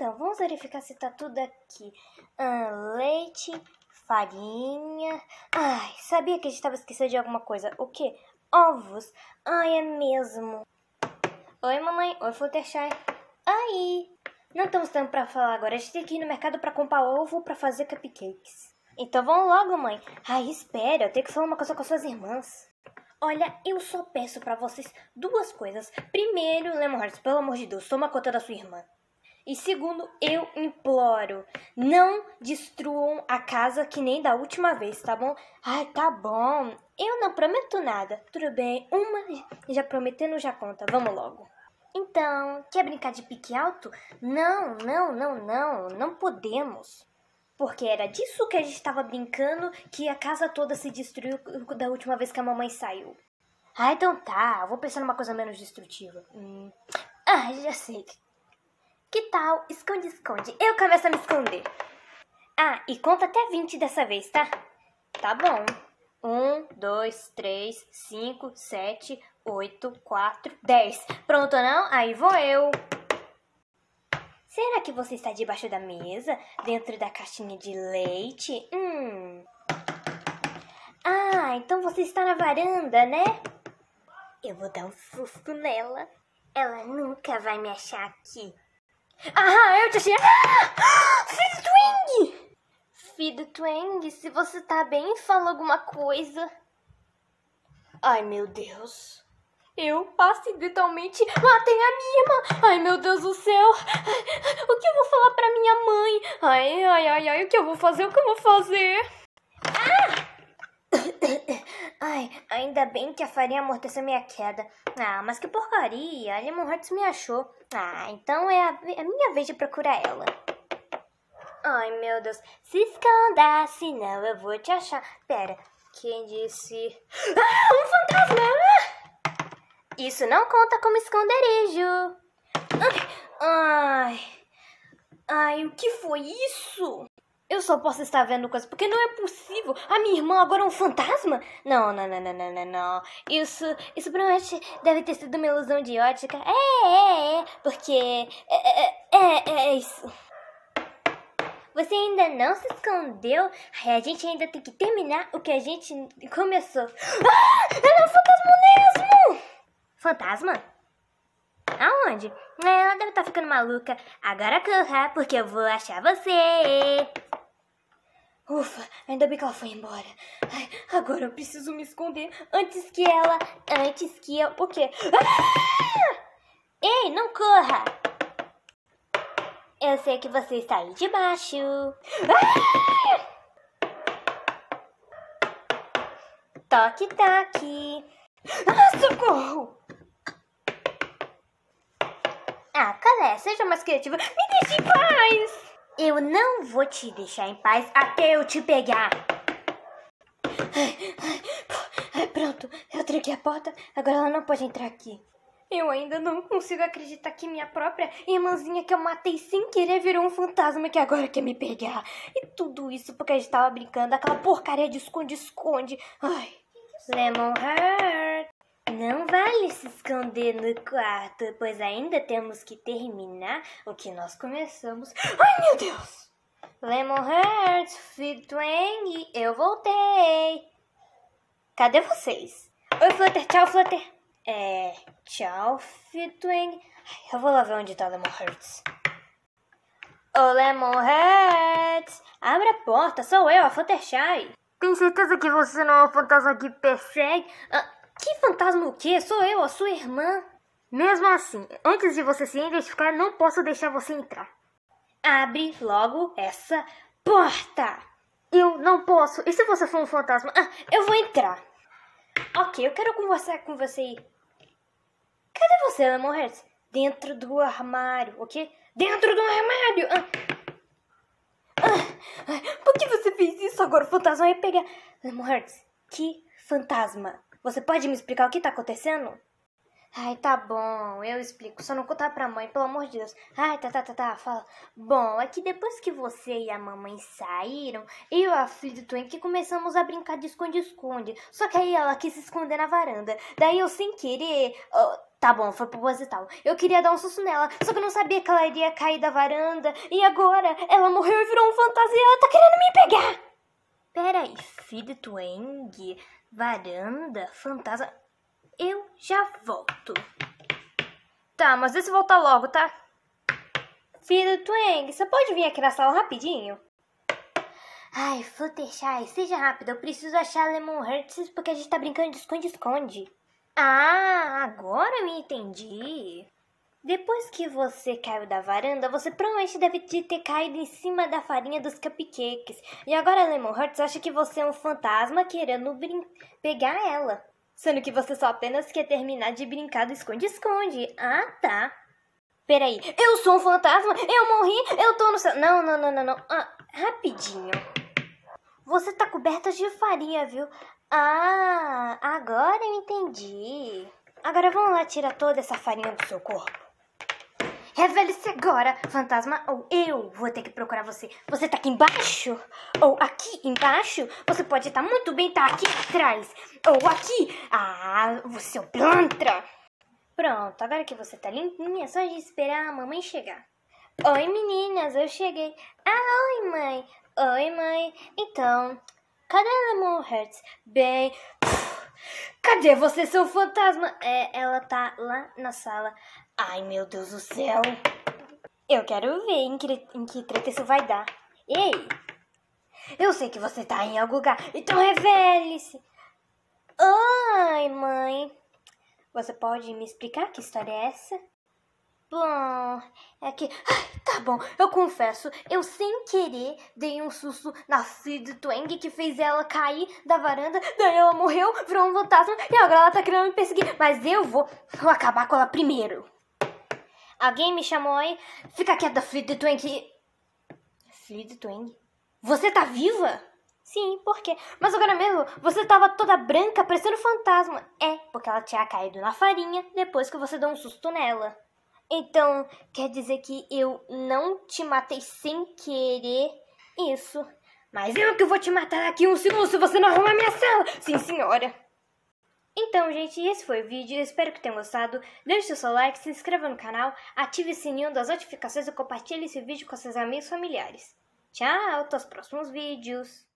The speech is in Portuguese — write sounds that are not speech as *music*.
Então, vamos verificar se tá tudo aqui. Ah, leite, farinha... Ai, sabia que a gente tava esquecendo de alguma coisa. O quê? Ovos. Ai, é mesmo. Oi, mamãe. Oi, Fluttershy. Aí. Não estamos tempo pra falar agora. A gente tem que ir no mercado pra comprar ovo pra fazer cupcakes. Então vamos logo, mãe. Ai, espera. Eu tenho que falar uma coisa com as suas irmãs. Olha, eu só peço para vocês duas coisas. Primeiro, Lemon Hearts pelo amor de Deus, toma conta da sua irmã. E segundo, eu imploro, não destruam a casa que nem da última vez, tá bom? Ai, tá bom. Eu não prometo nada. Tudo bem, uma já prometendo já conta. Vamos logo. Então, quer brincar de pique alto? Não, não, não, não, não podemos. Porque era disso que a gente estava brincando que a casa toda se destruiu da última vez que a mamãe saiu. Ah, então tá, vou pensar numa coisa menos destrutiva. Hum. Ah, já sei. Que tal esconde, esconde? Eu começo a me esconder. Ah, e conta até 20 dessa vez, tá? Tá bom. 1, 2, 3, 5, 7, 8, 4, 10. Pronto, não? Aí vou eu. Será que você está debaixo da mesa? Dentro da caixinha de leite? Hum. Ah, então você está na varanda, né? Eu vou dar um susto nela. Ela nunca vai me achar aqui. Ah, eu te achei. Ah, *gasps* filho do Eng! se você tá bem, fala alguma coisa. Ai, meu Deus. Eu acidentalmente matei a minha Ai, meu Deus do céu. O que eu vou falar pra minha mãe? Ai, ai, ai, ai, o que eu vou fazer? O que eu vou fazer? Ai, ainda bem que a farinha amorteceu minha queda. Ah, mas que porcaria! A Lemon Hearts me achou. Ah, então é a, é a minha vez de procurar ela. Ai, meu Deus. Se esconda, senão eu vou te achar. Pera, quem disse... Ah, um fantasma! Isso não conta como esconderijo. ai, ai, o que foi isso? Eu só posso estar vendo coisas, porque não é possível. A minha irmã agora é um fantasma? Não, não, não, não, não, não, não. Isso, isso provavelmente deve ter sido uma ilusão de ótica. É, é, é, porque é, é, é, é, é, é isso. Você ainda não se escondeu? Ai, a gente ainda tem que terminar o que a gente começou. Ah, ela é um fantasma mesmo! Fantasma? Aonde? É, ela deve estar tá ficando maluca. Agora corra, porque eu vou achar você. Ufa, ainda bem que ela foi embora. Ai, agora eu preciso me esconder antes que ela. Antes que eu. O quê? Ah! Ei, não corra! Eu sei que você está aí debaixo. Ah! Toque, toque. Ah, socorro! Ah, cadê? seja mais criativa. Me deixe em paz! Eu não vou te deixar em paz até eu te pegar. Ai, ai, ai, pronto, eu tranquei a porta, agora ela não pode entrar aqui. Eu ainda não consigo acreditar que minha própria irmãzinha que eu matei sem querer virou um fantasma que agora quer me pegar. E tudo isso porque a gente tava brincando aquela porcaria de esconde-esconde. Ai, Lemon Heart. Não vale se esconder no quarto, pois ainda temos que terminar o que nós começamos. Ai, meu Deus! Lemon Heart, Fig Twang, eu voltei! Cadê vocês? Oi, Flutter, tchau, Flutter! É, tchau, Fig Twang. Eu vou lá ver onde tá Lemon Hearts. Ô, Lemon Hearts! Abre a porta, sou eu, a Fluttershy! Tem certeza que você não é o fantasma que persegue? Ah. Que fantasma o quê? Sou eu, a sua irmã. Mesmo assim, antes de você se identificar, não posso deixar você entrar. Abre logo essa porta! Eu não posso. E se você for um fantasma? Ah, eu vou entrar. Ok, eu quero conversar com você aí. Cadê você, Lemon Hertz? Dentro do armário, ok? Dentro do armário! Ah. Ah. ah por que você fez isso agora? O fantasma vai pegar. Lemon Hertz, que fantasma? Você pode me explicar o que tá acontecendo? Ai, tá bom, eu explico. Só não contar pra mãe, pelo amor de Deus. Ai, tá, tá, tá, tá, fala. Bom, é que depois que você e a mamãe saíram, eu e a filha do que começamos a brincar de esconde-esconde. Só que aí ela quis se esconder na varanda. Daí eu, sem querer... Oh, tá bom, foi proposital. Eu queria dar um susto nela, só que eu não sabia que ela iria cair da varanda. E agora ela morreu e virou um fantasia. ela tá querendo me pegar! Peraí, Fido Twang, varanda, fantasma. Eu já volto. Tá, mas deixa eu voltar logo, tá? Fido Twang, você pode vir aqui na sala rapidinho? Ai, Fluttershy, seja rápido. Eu preciso achar Lemon Hearts porque a gente tá brincando de esconde-esconde. Ah, agora me entendi. Depois que você caiu da varanda, você provavelmente deve ter caído em cima da farinha dos cupcakes. E agora Lemon Hearts acha que você é um fantasma querendo pegar ela. Sendo que você só apenas quer terminar de brincar do esconde-esconde. Ah, tá. Peraí, eu sou um fantasma? Eu morri? Eu tô no céu? Não, não, não, não, não. Ah, rapidinho. Você tá coberta de farinha, viu? Ah, agora eu entendi. Agora vamos lá tirar toda essa farinha do seu corpo. Revele-se agora, fantasma, ou eu vou ter que procurar você. Você tá aqui embaixo? Ou aqui embaixo? Você pode estar tá muito bem tá aqui atrás. Ou aqui. Ah, você é o plantra. Pronto, agora que você tá limpinha, é só de esperar a mamãe chegar. Oi, meninas, eu cheguei. Ah, oi, mãe. Oi, mãe. Então, cadê a Lemon Hertz? Bem... Cadê você, seu fantasma? É, ela tá lá na sala. Ai, meu Deus do céu. Eu quero ver em que, em que treta isso vai dar. Ei! Eu sei que você tá em algum lugar, então revele-se! Ai, mãe! Você pode me explicar que história é essa? Bom, é que. Ai, tá bom, eu confesso, eu sem querer dei um susto na Sid Twang que fez ela cair da varanda, daí ela morreu, virou um fantasma e agora ela tá querendo me perseguir. Mas eu vou, vou acabar com ela primeiro. Alguém me chamou aí? Fica quieta, Fleet Twang. Fleet Twang? Você tá viva? Sim, por quê? Mas agora mesmo, você tava toda branca, parecendo fantasma. É, porque ela tinha caído na farinha depois que você deu um susto nela. Então, quer dizer que eu não te matei sem querer? Isso. Mas eu que vou te matar daqui um segundo se você não arrumar minha cela! Sim, senhora. Então, gente, esse foi o vídeo, espero que tenham gostado. Deixe o seu like, se inscreva no canal, ative o sininho das notificações e compartilhe esse vídeo com seus amigos e familiares. Tchau, até os próximos vídeos!